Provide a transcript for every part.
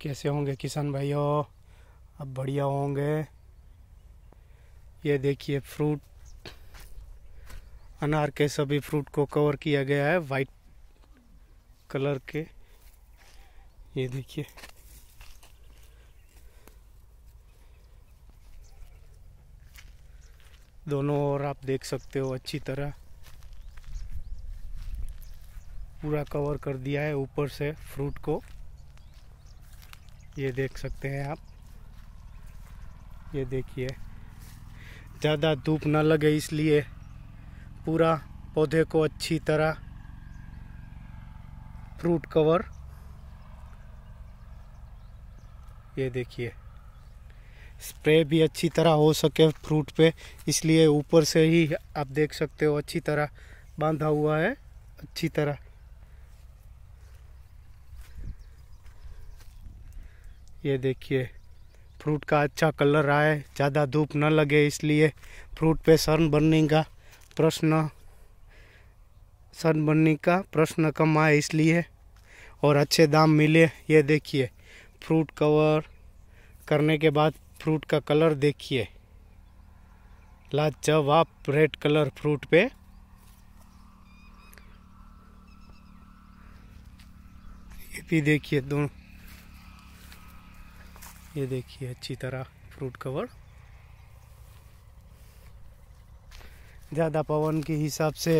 कैसे होंगे किसान भाइयों अब बढ़िया होंगे ये देखिए फ्रूट अनार के सभी फ्रूट को कवर किया गया है वाइट कलर के ये देखिए दोनों ओर आप देख सकते हो अच्छी तरह पूरा कवर कर दिया है ऊपर से फ्रूट को ये देख सकते हैं आप ये देखिए ज़्यादा धूप ना लगे इसलिए पूरा पौधे को अच्छी तरह फ्रूट कवर ये देखिए स्प्रे भी अच्छी तरह हो सके फ्रूट पे इसलिए ऊपर से ही आप देख सकते हो अच्छी तरह बांधा हुआ है अच्छी तरह ये देखिए फ्रूट का अच्छा कलर आए ज़्यादा धूप न लगे इसलिए फ्रूट पे सन बनने का प्रश्न सन बनने का प्रश्न कम आए इसलिए और अच्छे दाम मिले ये देखिए फ्रूट कवर करने के बाद फ्रूट का कलर देखिए लाजवाब रेड कलर फ्रूट पे ये भी देखिए दोनों ये देखिए अच्छी तरह फ्रूट कवर ज़्यादा पवन के हिसाब से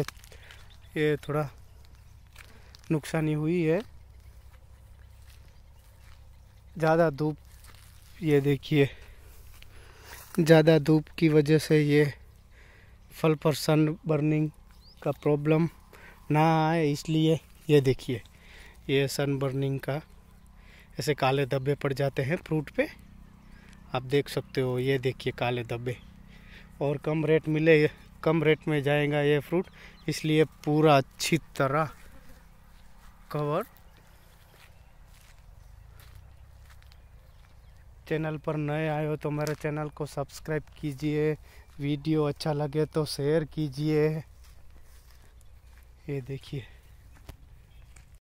ये थोड़ा नुकसानी हुई है ज़्यादा धूप ये देखिए ज़्यादा धूप की वजह से ये फल पर सन बर्निंग का प्रॉब्लम ना आए इसलिए ये देखिए ये सन बर्निंग का ऐसे काले धब्बे पड़ जाते हैं फ्रूट पे आप देख सकते हो ये देखिए काले धब्बे और कम रेट मिले कम रेट में जाएगा ये फ्रूट इसलिए पूरा अच्छी तरह कवर चैनल पर नए आए हो तो मेरे चैनल को सब्सक्राइब कीजिए वीडियो अच्छा लगे तो शेयर कीजिए ये देखिए